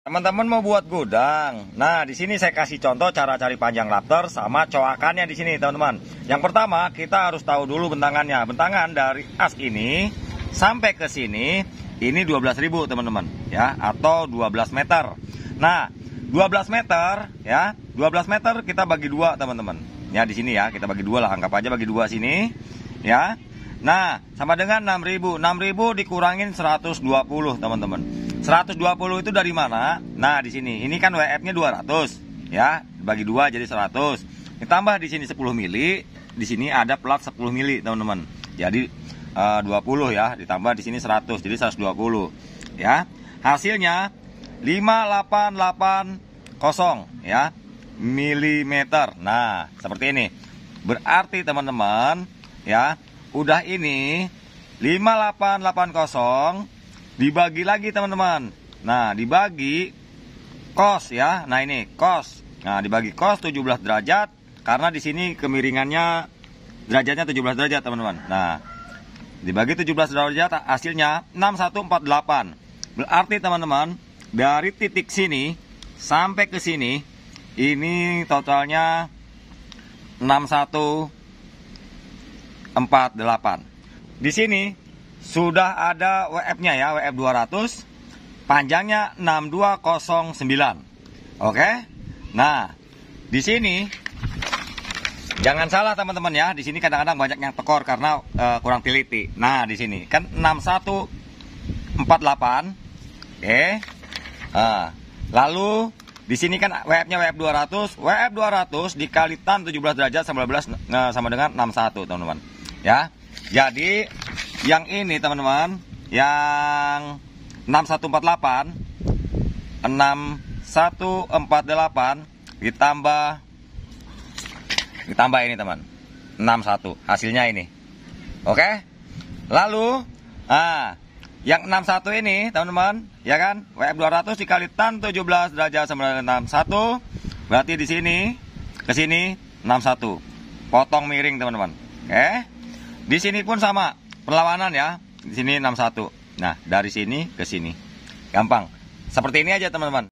Teman-teman mau buat gudang. Nah, di sini saya kasih contoh cara cari panjang lobster sama coakannya di sini, teman-teman. Yang pertama, kita harus tahu dulu bentangannya. Bentangan dari as ini sampai ke sini ini 12.000, teman-teman, ya, atau 12 meter. Nah, 12 meter ya, 12 meter kita bagi dua, teman-teman. Ya, di sini ya, kita bagi dua lah, anggap aja bagi dua sini. Ya, Nah, sama dengan 6000. 6000 dikurangin 120, teman-teman. 120 itu dari mana? Nah, di sini. Ini kan WF-nya 200, ya. Bagi 2 jadi 100. Ditambah di sini 10 mili, di sini ada plat 10 mili, teman-teman. Jadi e, eh, 20 ya, ditambah di sini 100, jadi 120. Ya. Hasilnya 5880 ya milimeter. Nah, seperti ini. Berarti teman-teman ya udah ini 5880 dibagi lagi teman-teman nah dibagi kos ya nah ini kos nah dibagi kos 17 derajat karena di sini kemiringannya derajatnya 17 derajat teman-teman nah dibagi 17 derajat hasilnya 6148 berarti teman-teman dari titik sini sampai ke sini ini totalnya 61 48. Di sini sudah ada WF-nya ya, WF 200 panjangnya 6209. Oke. Nah, di sini jangan salah teman-teman ya, di sini kadang-kadang banyak yang tekor karena uh, kurang teliti. Nah, di sini kan 6148. Oke. Nah, lalu di sini kan WF-nya WF 200, WF 200 dikalitan 17 derajat sama 12 eh, sama dengan 61, teman-teman ya jadi yang ini teman-teman yang 6148 6148 ditambah ditambah ini teman 61 hasilnya ini oke lalu ah yang 61 ini teman-teman ya kan WF 200 dikali tan 17 derajat 961 berarti di sini ke sini 61 potong miring teman-teman oke di sini pun sama perlawanan ya. Di sini 61. Nah, dari sini ke sini. Gampang. Seperti ini aja teman-teman.